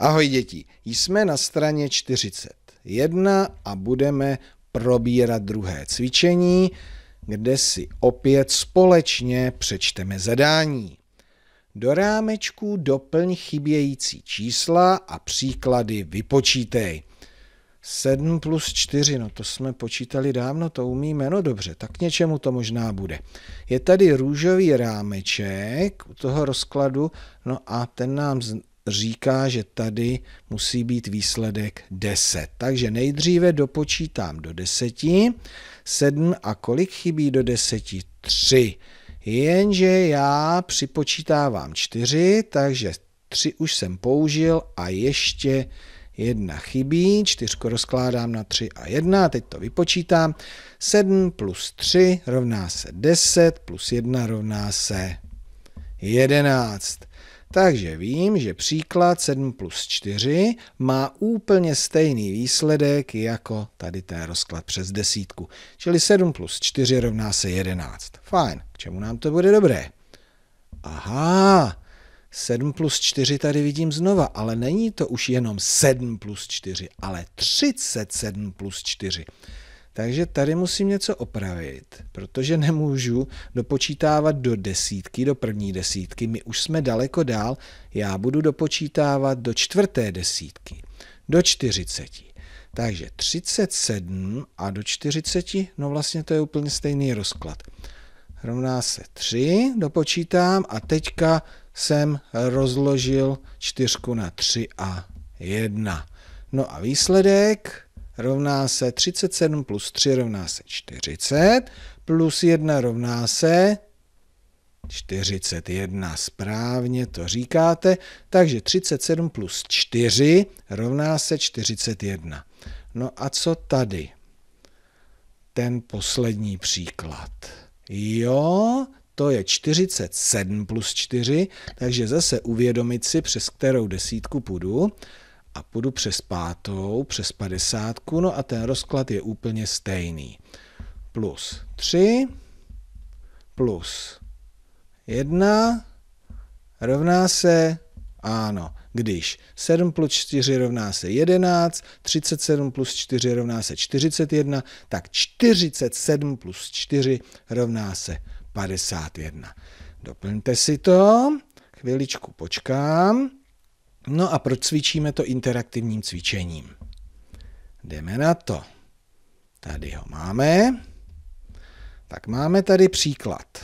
Ahoj děti, jsme na straně 41 a budeme probírat druhé cvičení, kde si opět společně přečteme zadání. Do rámečku doplň chybějící čísla a příklady vypočítej. 7 plus 4, no to jsme počítali dávno, to umíme, no dobře, tak k něčemu to možná bude. Je tady růžový rámeček u toho rozkladu, no a ten nám říká, že tady musí být výsledek 10. Takže nejdříve dopočítám do 10, 7 a kolik chybí do 10? 3. Jenže já připočítávám 4, takže 3 už jsem použil a ještě jedna chybí, čtyřku rozkládám na 3 a 1, teď to vypočítám. 7 plus 3 rovná se 10, plus 1 rovná se 11. Takže vím, že příklad 7 plus 4 má úplně stejný výsledek jako tady ten rozklad přes desítku. Čili 7 plus 4 rovná se 11. Fajn, k čemu nám to bude dobré? Aha, 7 plus 4 tady vidím znova, ale není to už jenom 7 plus 4, ale 37 plus 4. Takže tady musím něco opravit, protože nemůžu dopočítávat do desítky, do první desítky. My už jsme daleko dál, já budu dopočítávat do čtvrté desítky, do čtyřiceti. Takže 37 a do 40, no vlastně to je úplně stejný rozklad. Rovná se 3, dopočítám a teďka jsem rozložil čtyřku na 3 a 1. No a výsledek rovná se 37 plus 3 rovná se 40, plus 1 rovná se 41. Správně to říkáte. Takže 37 plus 4 rovná se 41. No a co tady? Ten poslední příklad. Jo, to je 47 plus 4, takže zase uvědomit si, přes kterou desítku půjdu a půjdu přes pátou, přes padesátku, no a ten rozklad je úplně stejný. Plus 3, plus 1, rovná se, ano, když 7 plus 4 rovná se 11, 37 plus 4 rovná se 41, tak 47 plus 4 rovná se 51. Doplňte si to, chviličku počkám. No a proč cvičíme to interaktivním cvičením? Jdeme na to. Tady ho máme. Tak máme tady příklad.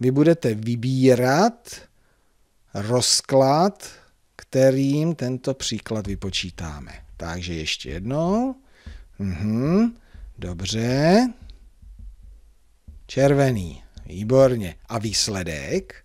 Vy budete vybírat rozklad, kterým tento příklad vypočítáme. Takže ještě jednou. Mhm, dobře. Červený, výborně. A výsledek?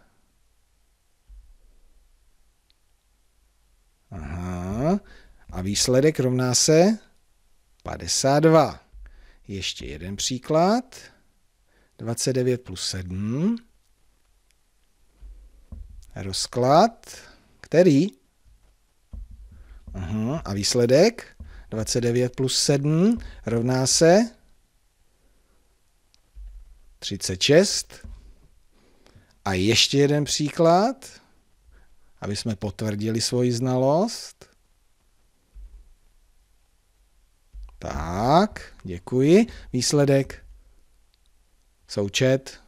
a výsledek rovná se 52. Ještě jeden příklad. 29 plus 7. Rozklad, který? Aha, a výsledek? 29 plus 7 rovná se 36. A ještě jeden příklad, aby jsme potvrdili svoji znalost. Tak, děkuji. Výsledek? Součet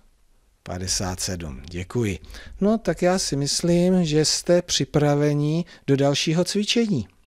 57. Děkuji. No tak já si myslím, že jste připraveni do dalšího cvičení.